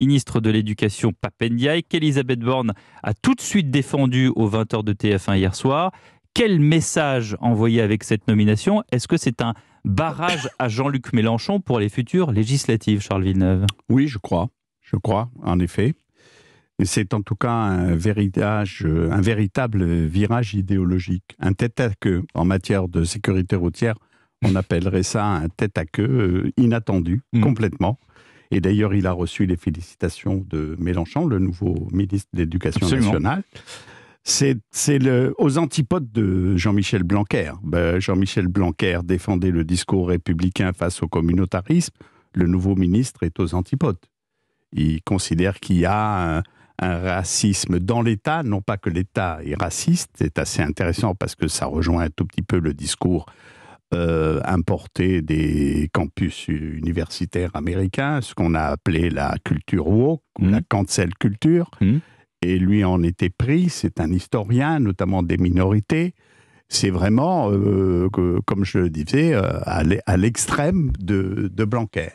ministre de l'Éducation Papendiaï, qu'Elisabeth Borne a tout de suite défendu aux 20h de TF1 hier soir. Quel message envoyer avec cette nomination Est-ce que c'est un barrage à Jean-Luc Mélenchon pour les futures législatives, Charles Villeneuve Oui, je crois. Je crois, en effet. C'est en tout cas un, véritable virage idéologique, un tête-à-queue en matière de sécurité routière. On appellerait ça un tête-à-queue euh, inattendu, mm. complètement. Et d'ailleurs, il a reçu les félicitations de Mélenchon, le nouveau ministre de l'Éducation nationale. C'est aux antipodes de Jean-Michel Blanquer. Ben, Jean-Michel Blanquer défendait le discours républicain face au communautarisme. Le nouveau ministre est aux antipodes. Il considère qu'il y a un, racisme dans l'État, non pas que l'État est raciste, c'est assez intéressant parce que ça rejoint un tout petit peu le discours euh, importer importé des campus universitaires américains, ce qu'on a appelé la culture woke, la hmm. cancel culture. Hmm. Et lui en était pris, c'est un historien, notamment des minorités. C'est vraiment, euh, comme je le disais, euh, à l'extrême de, Blanquer.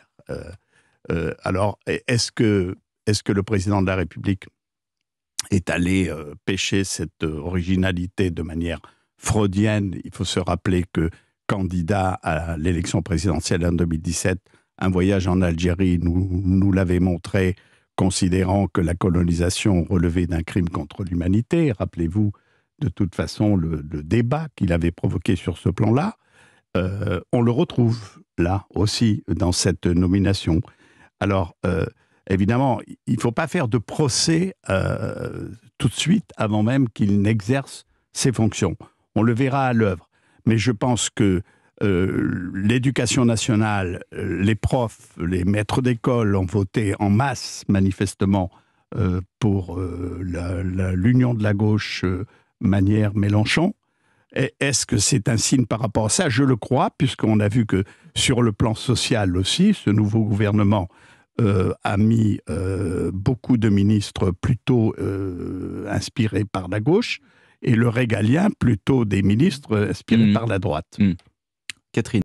alors, e-, est-ce que, est que le président de la République est allé pêcher cette originalité de manière freudienne Il faut se rappeler que candidat à l'élection présidentielle en 2017, un voyage en Algérie nous, nous l'avait montré, considérant que la colonisation relevait d'un crime contre l'humanité. Rappelez-vous de toute façon le, débat qu'il avait provoqué sur ce plan-là. Euh, on le retrouve là aussi dans cette nomination. Alors, euh, évidemment, il ne faut pas faire de procès euh, tout de suite avant même qu'il n'exerce ses fonctions. On le verra à l'œuvre mais je pense que euh, l'éducation nationale, euh, les profs, les maîtres d'école ont voté en masse, manifestement, euh, pour l'union de la gauche manière Mélenchon. Est-ce que c'est un signe par rapport à ça Je le crois, puisqu'on a vu que sur le plan social aussi, ce nouveau gouvernement a mis beaucoup de ministres plutôt inspirés par la gauche et le régalien plutôt des ministres euh, inspirés mm. par la droite. Mm. Catherine.